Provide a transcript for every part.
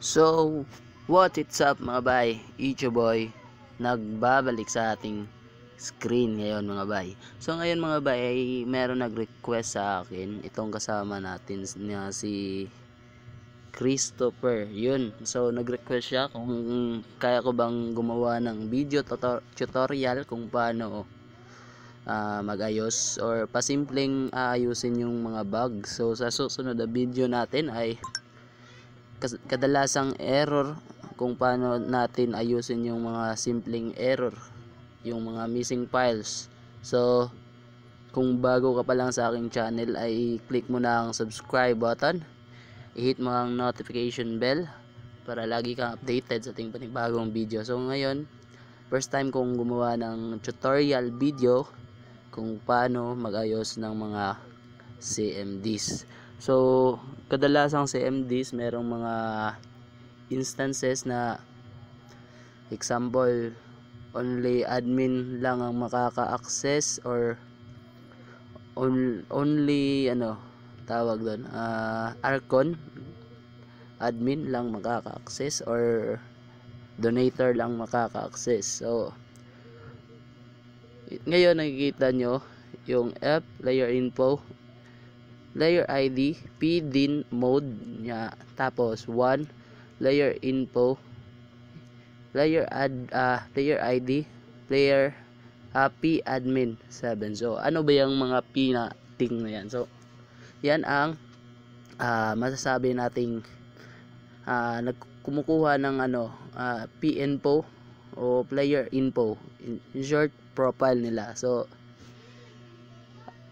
So, what it's up mga bay? Icho boy, nagbabalik sa ating screen ngayon mga bay. So ngayon mga bay, ay meron nag-request sa akin itong kasama natin na si Christopher. Yun. So nag-request siya kung kaya ko bang gumawa ng video tutorial kung paano uh, magayos or pasimpleng aayusin yung mga bug. So sa susunod na video natin ay kadalasang error kung paano natin ayusin yung mga simpleng error yung mga missing files so kung bago ka pa lang sa aking channel ay click mo na ang subscribe button i-hit mo ang notification bell para lagi kang updated sa ating panibagong video so ngayon first time kong gumawa ng tutorial video kung paano magayos ng mga CMDs So, kadalasang MDs, merong mga instances na example only admin lang ang makaka-access or on, only ano tawag doon uh, ah, arcon admin lang makaka-access or donator lang makaka-access so ngayon nakikita nyo yung app layer info layer ID pdin mode niya tapos 1 layer info layer ad uh, layer ID player uh, p admin 7 so ano ba yung mga p na ting na yan so yan ang uh, masasabi nating uh, nagkumukuha ng ano uh, p info o player info in short profile nila so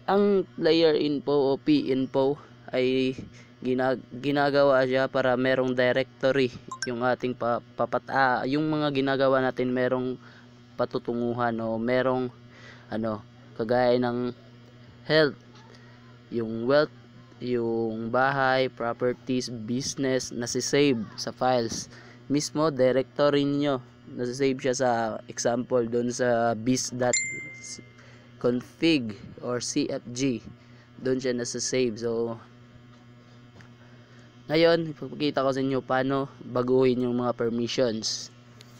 ang player info o p-info ay ginag ginagawa siya para merong directory yung ating pa ah, yung mga ginagawa natin merong patutunguhan o merong ano kagaya ng health yung wealth yung bahay properties business nasi-save sa files mismo directory niyo na save siya sa example doon sa biz.net config or CFG doon siya nasa save so ngayon ipapakita ko sa inyo paano baguhin yung mga permissions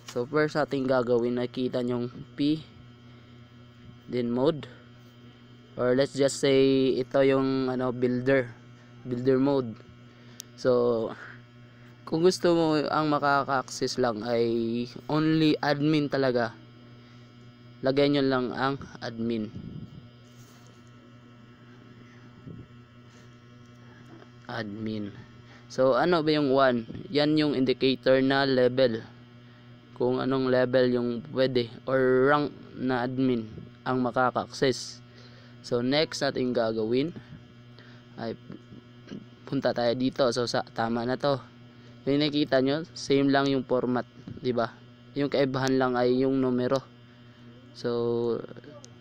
so first ating gagawin nakita yung P then mode or let's just say ito yung ano builder builder mode so kung gusto mo ang makaka-access lang ay only admin talaga lagay nyo lang ang admin admin so ano ba yung 1 yan yung indicator na level kung anong level yung pwede or rank na admin ang makaka-access so next natin gagawin ay punta tayo dito so sa, tama na to yung nakita nyo same lang yung format di ba yung kaibahan lang ay yung numero So,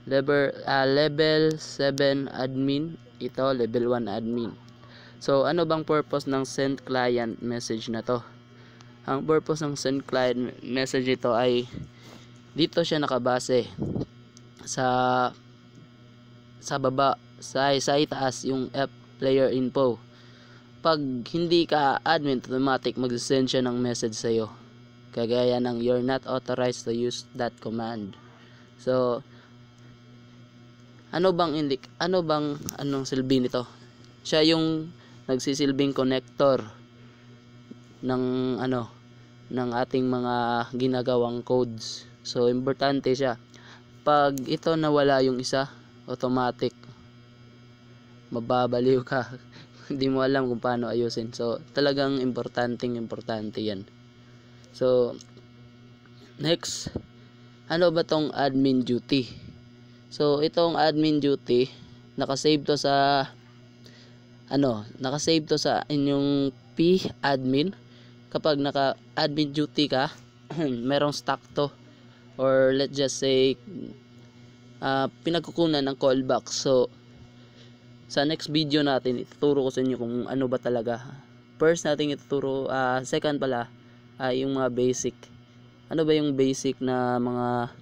level, uh, level 7 admin. Ito, level 1 admin. So, ano bang purpose ng send client message na to? Ang purpose ng send client message ito ay dito siya nakabase sa sa baba sa sa itaas yung app player info pag hindi ka admin automatic mag-send siya ng message sa iyo kagaya ng you're not authorized to use that command So ano bang indik ano bang anong silbi nito? Siya yung nagsisilbing connector ng ano ng ating mga ginagawang codes. So importante siya. Pag ito nawala yung isa, automatic mababaliw ka. Hindi mo alam kung paano ayusin. So talagang importanteng importante 'yan. So next ano ba tong admin duty so itong admin duty nakasave to sa ano nakasave to sa inyong P admin kapag naka admin duty ka merong stock to or let's just say uh, pinagkukunan ng callback so sa next video natin ituturo ko sa inyo kung ano ba talaga first natin ituturo uh, second pala uh, yung mga basic ano ba yung basic na mga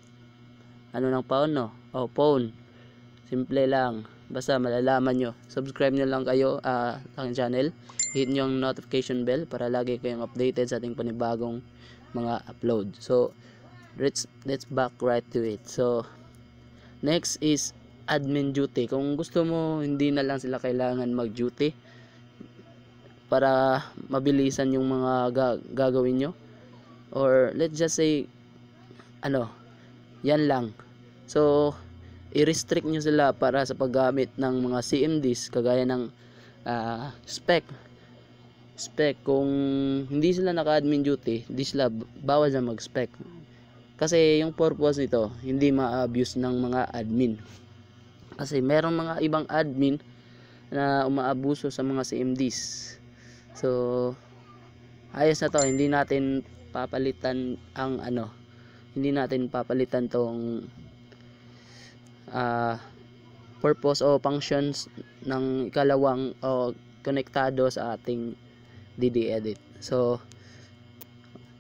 ano ng pawn no? O, oh, pawn. Simple lang. Basta malalaman nyo. Subscribe nyo lang kayo uh, channel. Hit nyo ang notification bell para lagi kayong updated sa ating panibagong mga upload. So, let's, let's back right to it. So, next is admin duty. Kung gusto mo, hindi na lang sila kailangan mag-duty para mabilisan yung mga gagawin nyo or let's just say ano yan lang so i-restrict nyo sila para sa paggamit ng mga CMDs kagaya ng uh, spec spec kung hindi sila naka-admin duty hindi sila bawal na mag-spec kasi yung purpose nito hindi ma-abuse ng mga admin kasi merong mga ibang admin na umaabuso sa mga CMDs so ayos na to hindi natin papalitan ang ano hindi natin papalitan tong uh, purpose o functions ng ikalawang o konektado sa ating DD edit so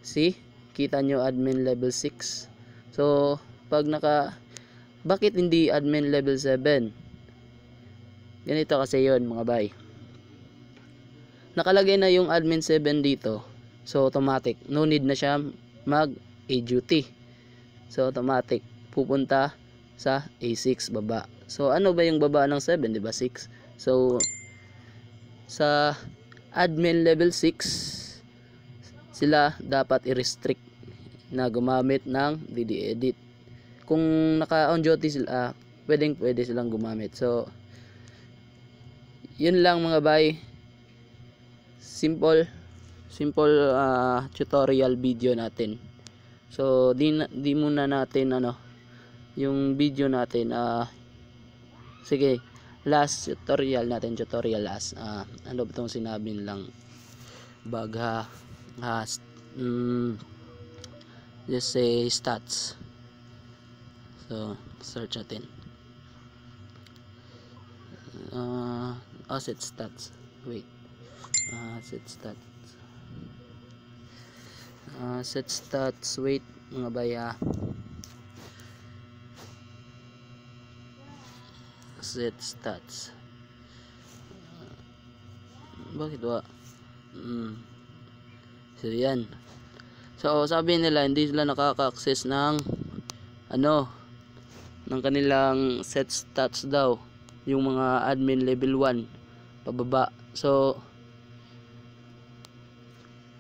see kita nyo admin level 6 so pag naka bakit hindi admin level 7 ganito kasi yon mga bay nakalagay na yung admin 7 dito So automatic, no need na siya mag A-duty. So automatic, pupunta sa A6 baba. So ano ba yung baba ng 7, di ba 6? So sa admin level 6 sila dapat i-restrict na gumamit ng DD edit. Kung naka on duty sila, ah, pwedeng pwede silang gumamit. So yun lang mga bay. Simple simple uh, tutorial video natin so di, di muna natin ano yung video natin uh, sige last tutorial natin tutorial last uh, ano ba itong sinabi lang baga uh, um, just mm, say stats so search natin uh, asset stats wait uh, asset stats uh, set stats weight mga baya set stats ah, bakit ba mm. so yan so sabi nila hindi sila nakaka-access ng ano ng kanilang set stats daw yung mga admin level 1 pababa so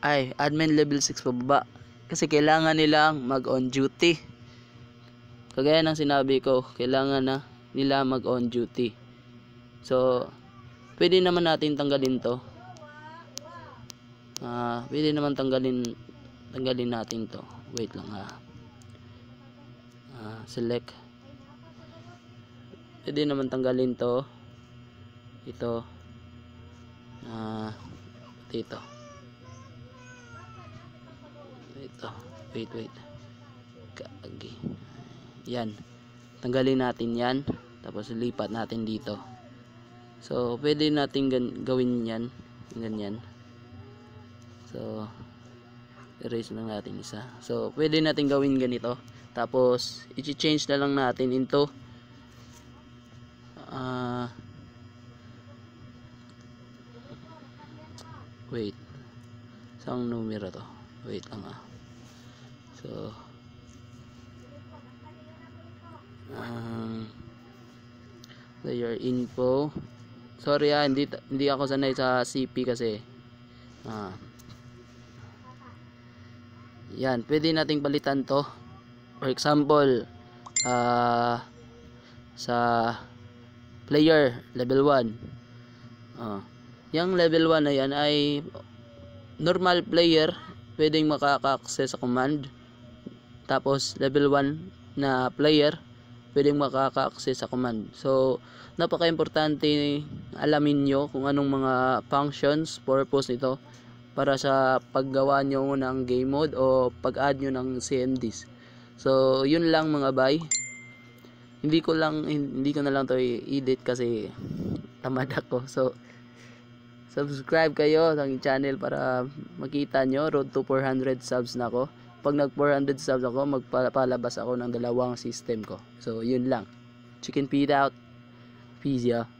ay admin level 6 pababa kasi kailangan nilang mag on duty kagaya ng sinabi ko kailangan na nila mag on duty so pwede naman natin tanggalin to uh, pwede naman tanggalin tanggalin natin to wait lang ha uh, ah, select pwede naman tanggalin to ito uh, dito ito oh, wait wait kagi yan tanggalin natin yan tapos lipat natin dito so pwede natin gawin yan ganyan so erase lang natin isa so pwede natin gawin ganito tapos i-change na lang natin into uh, wait isang numero to wait lang ah So, um, your info. Sorry ah, hindi, hindi ako sanay sa CP kasi. Ah. Yan, pwede nating balitan to. For example, ah, uh, sa player level 1. Ah. Yang level 1 na yan ay normal player pwedeng makaka-access sa command tapos level 1 na player pwedeng makaka-access sa command. So, napaka-importante alamin nyo kung anong mga functions, purpose nito para sa paggawa nyo ng game mode o pag-add nyo ng CMDs. So, yun lang mga bay. Hindi ko lang, hindi ko na lang to edit kasi tamad ako. So, subscribe kayo sa channel para makita nyo. Road to 400 subs na ako pag nag 400 subs ako magpalabas ako ng dalawang system ko so yun lang chicken feed out peace yeah